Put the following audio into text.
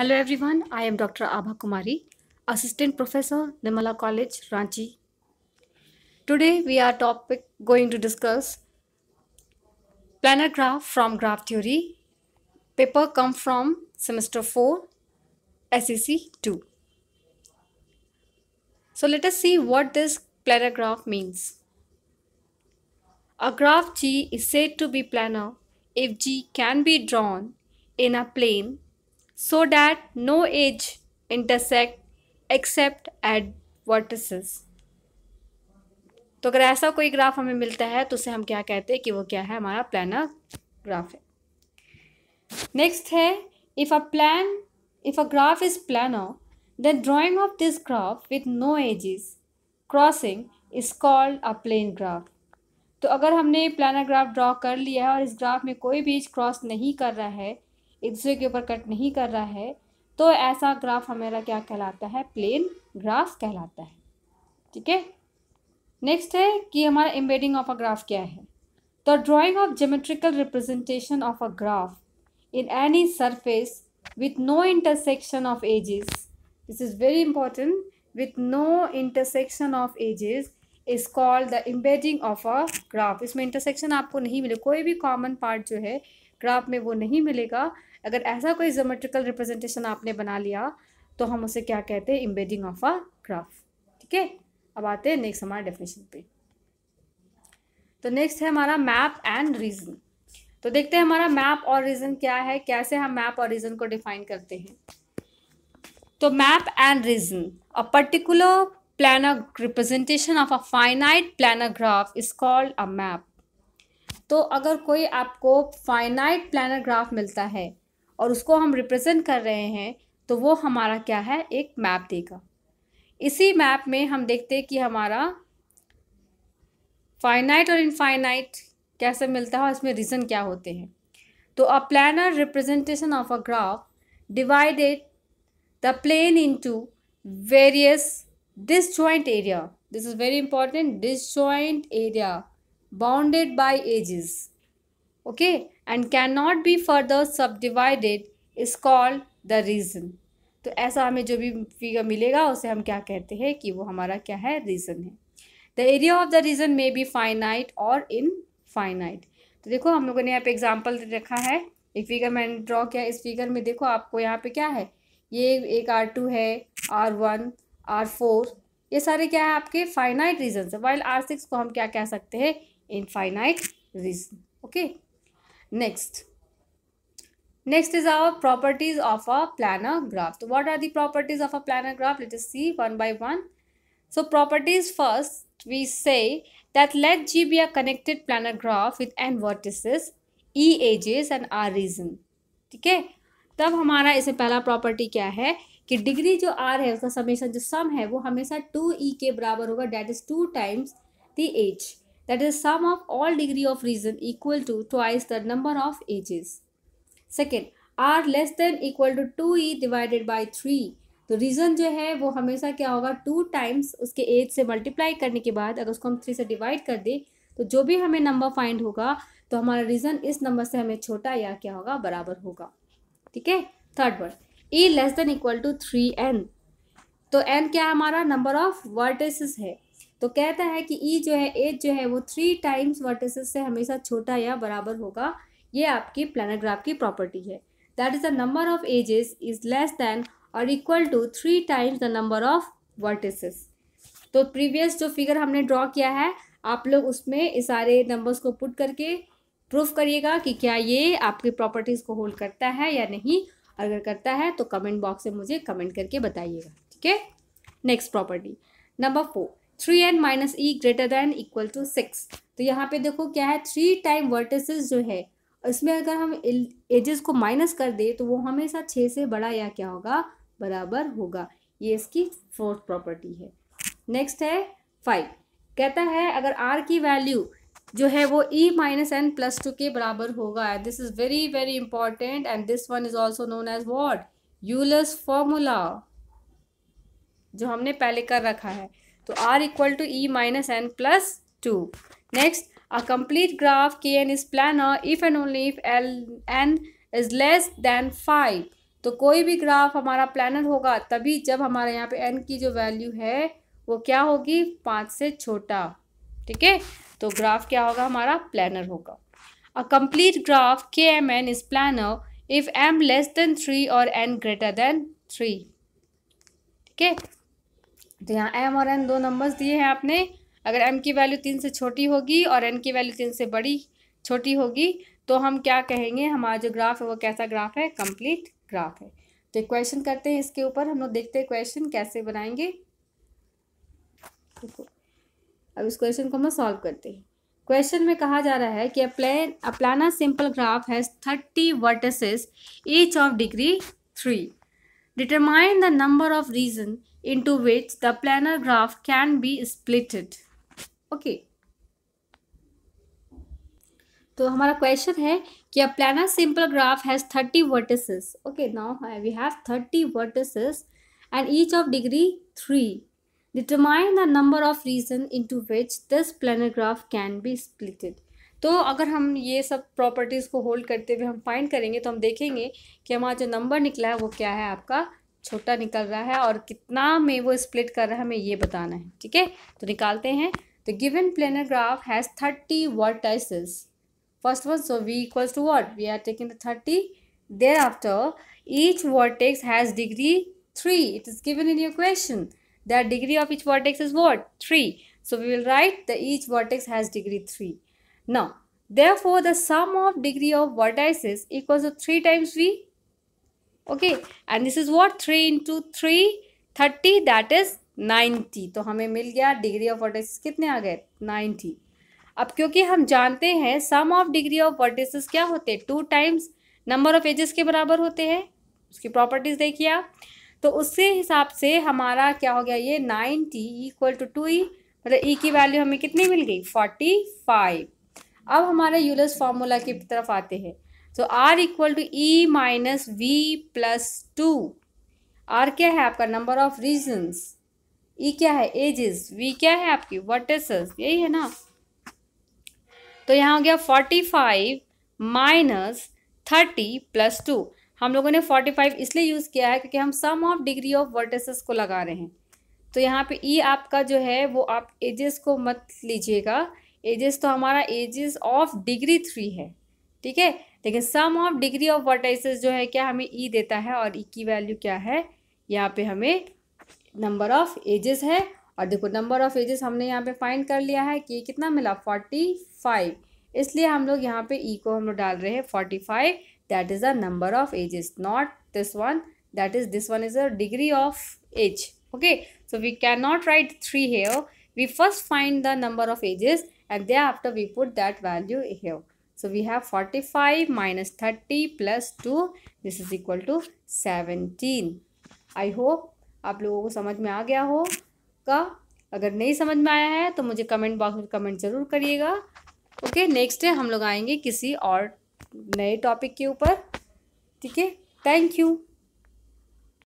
Hello everyone, I am Dr. Abha Kumari, Assistant Professor, Nirmala College, Ranchi. Today we are topic going to discuss planar graph from graph theory. Paper come from semester 4, SEC 2. So let us see what this planar graph means. A graph G is said to be planar if G can be drawn in a plane so that no edge intersect except at vertices. तो अगर ऐसा कोई graph हमें मिलता है तो उसे हम क्या कहते हैं कि वो क्या है हमारा प्लानर ग्राफ है नेक्स्ट है if a plan if a graph is planar then drawing of this graph with no edges crossing is called a plane graph तो अगर हमने प्लानर ग्राफ ड्रॉ कर लिया है और इस ग्राफ में कोई भी एज क्रॉस नहीं कर रहा है एक दूसरे के ऊपर कट नहीं कर रहा है तो ऐसा ग्राफ हमारा क्या कहलाता है प्लेन ग्राफ कहलाता है ठीक है नेक्स्ट है कि हमारा एम्बेडिंग ऑफ अ ग्राफ क्या है the drawing of geometrical representation of a graph in any surface with no intersection of edges this is very important with no intersection of edges is called the embedding of a graph इसमें intersection आपको नहीं मिले कोई भी common part जो है graph में वो नहीं मिलेगा अगर ऐसा कोई जोमेट्रिकल रिप्रेजेंटेशन आपने बना लिया तो हम उसे क्या कहते हैं इम्बेडिंग ऑफ अ ग्राफ ठीक है अब आते हैं नेक्स्ट हमारे डेफिनेशन पे तो नेक्स्ट है हमारा मैप एंड रीजन तो देखते हैं हमारा मैप और रीजन क्या है कैसे हम मैप और रीजन को डिफाइन करते हैं तो map and region a particular planar representation of a finite planar graph is called a map तो अगर कोई आपको फाइनाइट प्लानर ग्राफ मिलता है और उसको हम रिप्रेजेंट कर रहे हैं तो वो हमारा क्या है एक मैप देगा इसी मैप में हम देखते हैं कि हमारा फाइनाइट और इनफाइनाइट कैसे मिलता है और इसमें रीज़न क्या होते हैं तो a planar representation of a graph divided the plane into various disjoint area this is very important disjoint area bounded by edges okay and cannot be further subdivided is called the reason तो ऐसा हमें जो भी figure मिलेगा उसे हम क्या कहते हैं कि वो हमारा क्या है रीज़न है the area of the region may be finite और इन फाइनाइट तो देखो हम लोगों ने यहाँ पे एग्जांपल रखा है एक फिगर मैंने ड्रॉ किया इस फिगर में देखो आपको यहाँ पे क्या है ये एक आर टू है आर वन आर फोर ये सारे क्या है आपके फाइनाइट रीजन है वाइल आर सिक्स को हम क्या कह सकते हैं infinite region okay next next is our properties of a planar graph तो what are the properties of a planar graph let is see one by one so properties first we say that let G be a connected planar graph with N vertices E edges and R region ठीक है तब हमारा इसे पहला property क्या है कि degree जो आर है उसका समेसन जो सम है वो हमेशा टू ई e के बराबर होगा that is two times the edge that is sum of all degree of reason equal to twice the number of ages. Second, r less than equal to two E divided by three तो region जो है वो हमेशा क्या होगा two times उसके edge से multiply करने के बाद अगर उसको हम थ्री से डिवाइड कर दें तो जो भी हमें नंबर फाइंड होगा तो हमारा रीज़न इस नंबर से हमें छोटा या क्या होगा बराबर होगा ठीक है third word e less than equal to three n तो n क्या हमारा नंबर ऑफ वर्टिसेस है तो कहता है कि ई e जो है एज जो है वो थ्री टाइम्स वर्टिसेस से हमेशा छोटा या बराबर होगा ये आपकी प्लानोग्राफ की प्रॉपर्टी है that is the number of edges is less than और equal to three times the number of vertices तो प्रीवियस जो फिगर हमने ड्रॉ किया है आप लोग उसमें इस सारे नंबर्स को पुट करके प्रूफ करिएगा कि क्या ये आपकी प्रॉपर्टीज़ को होल्ड करता है या नहीं अगर करता है तो कमेंट बॉक्स में मुझे कमेंट करके बताइएगा ठीक है next property number four three n minus e greater than equal to six तो यहाँ पे देखो क्या है थ्री टाइम वर्टिसेस जो है इसमें अगर हम एजेस को माइनस कर दे तो वो हमेशा छः से बड़ा या क्या होगा बराबर होगा ये इसकी फोर्थ प्रॉपर्टी है नेक्स्ट है फाइव कहता है अगर आर की वैल्यू जो है वो e minus n plus two के बराबर होगा this is very very important and this one is also known as what Euler's formula जो हमने पहले कर रखा है तो r equal to e minus n plus two next a complete graph K n is planar if and only if L N is less than five तो कोई भी ग्राफ हमारा प्लानर होगा तभी जब हमारे यहाँ पे एन की जो वैल्यू है वो क्या होगी पाँच से छोटा ठीक है तो ग्राफ क्या होगा हमारा प्लानर होगा a complete graph K m n is planar if m less than three और एन ग्रेटर देन थ्री ठीक है तो यहाँ एम और एन दो नंबर्स दिए हैं आपने अगर एम की वैल्यू तीन से छोटी होगी और एन की वैल्यू तीन से बड़ी छोटी होगी तो हम क्या कहेंगे हमारा जो ग्राफ है वो कैसा ग्राफ है कंप्लीट ग्राफ है तो क्वेश्चन करते हैं इसके ऊपर हम लोग देखते हैं क्वेश्चन कैसे बनाएंगे देखो अब इस क्वेश्चन को हम सॉल्व करते हैं क्वेश्चन में कहा जा रहा है कि a plan simple graph has thirty vertices each of degree three determine the number of region into which the planar graph can be splitted. Okay. तो हमारा क्वेश्चन है कि a planar simple graph has thirty vertices okay now we have thirty vertices and each of degree three determine the number of region into which this planar graph can be splitted तो अगर हम ये सब properties को hold करते हुए हम find करेंगे तो हम देखेंगे कि हमारा जो नंबर निकला है वो क्या है आपका छोटा निकल रहा है और कितना में वो स्प्लिट कर रहा है हमें ये बताना है ठीक है तो निकालते हैं तो given planar graph has thirty vertices first one so v equals to what we are taking thirty thereafter each vertex has degree three it is given in your question that degree of each vertex is what three so we will write the each vertex has degree three now therefore the sum of degree of vertices equals to three times v okay and this is what three into three thirty that is ninety तो हमें मिल गया degree of vertices कितने आ गए ninety अब क्योंकि हम जानते हैं sum of degree of vertices क्या होते हैं two times number of edges के बराबर होते हैं उसकी प्रॉपर्टीज़ देखिए आप तो उसके हिसाब से हमारा क्या हो गया ये ninety equal to two e मतलब ई e की वैल्यू हमें कितनी मिल गई फोर्टी फाइव अब हमारे यूलस फार्मूला की तरफ आते हैं so r equal to e minus v plus two r क्या है आपका नंबर ऑफ रीजन्स ई क्या है एजेस वी क्या है आपकी वर्टेस यही है ना तो यहाँ हो गया forty five minus thirty plus two हम लोगों ने फोर्टी फाइव इसलिए यूज़ किया है क्योंकि हम sum of degree of vertices को लगा रहे हैं तो यहाँ पे ई e आपका जो है वो आप एजेस को मत लीजिएगा एजेस तो हमारा एजेस ऑफ डिग्री थ्री है ठीक है लेकिन sum of degree of vertices जो है क्या हमें ई e देता है और ई e की वैल्यू क्या है यहाँ पे हमें नंबर ऑफ एजेस है और देखो नंबर ऑफ एजेस हमने यहाँ पे फाइंड कर लिया है कि कितना मिला फोर्टी फाइव इसलिए हम लोग यहाँ पे ई e को हम लोग डाल रहे हैं forty five that is the number of ages not this one that is this one is a degree of age okay so we can not write three here first find the number of ages and then after we put that value here. So we have 45 minus 30 plus 2. This is equal to 17. I hope आप लोगों को समझ में आ गया हो का अगर नहीं समझ में आया है तो मुझे कमेंट बॉक्स में कमेंट ज़रूर करिएगा ओके नेक्स्ट है हम लोग आएंगे किसी और नए टॉपिक के ऊपर ठीक है थैंक यू